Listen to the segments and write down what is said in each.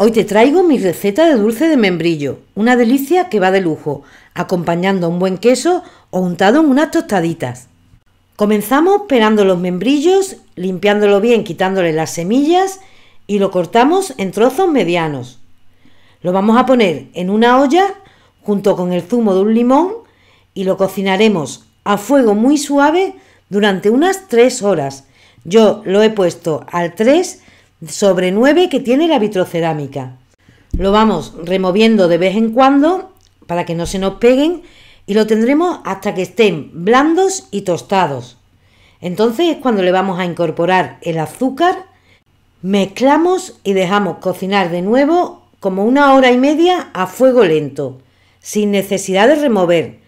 Hoy te traigo mi receta de dulce de membrillo, una delicia que va de lujo, acompañando un buen queso o untado en unas tostaditas. Comenzamos pelando los membrillos, limpiándolo bien quitándole las semillas y lo cortamos en trozos medianos. Lo vamos a poner en una olla junto con el zumo de un limón y lo cocinaremos a fuego muy suave durante unas 3 horas. Yo lo he puesto al 3 sobre 9 que tiene la vitrocerámica. Lo vamos removiendo de vez en cuando para que no se nos peguen y lo tendremos hasta que estén blandos y tostados. Entonces es cuando le vamos a incorporar el azúcar, mezclamos y dejamos cocinar de nuevo como una hora y media a fuego lento, sin necesidad de remover.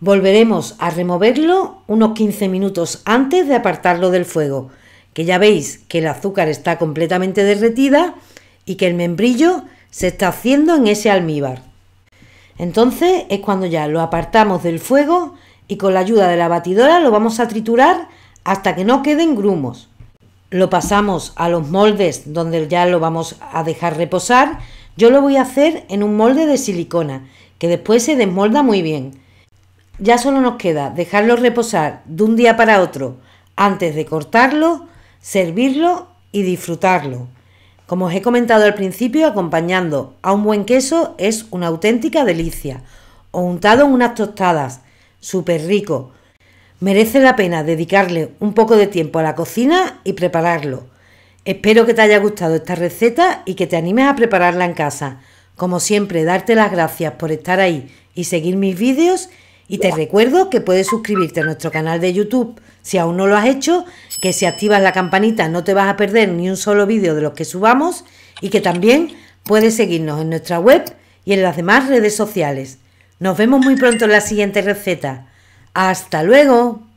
Volveremos a removerlo unos 15 minutos antes de apartarlo del fuego que ya veis que el azúcar está completamente derretida y que el membrillo se está haciendo en ese almíbar. Entonces es cuando ya lo apartamos del fuego y con la ayuda de la batidora lo vamos a triturar hasta que no queden grumos. Lo pasamos a los moldes donde ya lo vamos a dejar reposar. Yo lo voy a hacer en un molde de silicona que después se desmolda muy bien. Ya solo nos queda dejarlo reposar de un día para otro antes de cortarlo servirlo y disfrutarlo. Como os he comentado al principio, acompañando a un buen queso es una auténtica delicia, o untado en unas tostadas, súper rico. Merece la pena dedicarle un poco de tiempo a la cocina y prepararlo. Espero que te haya gustado esta receta y que te animes a prepararla en casa. Como siempre, darte las gracias por estar ahí y seguir mis vídeos y te recuerdo que puedes suscribirte a nuestro canal de YouTube si aún no lo has hecho, que si activas la campanita no te vas a perder ni un solo vídeo de los que subamos y que también puedes seguirnos en nuestra web y en las demás redes sociales. Nos vemos muy pronto en la siguiente receta. ¡Hasta luego!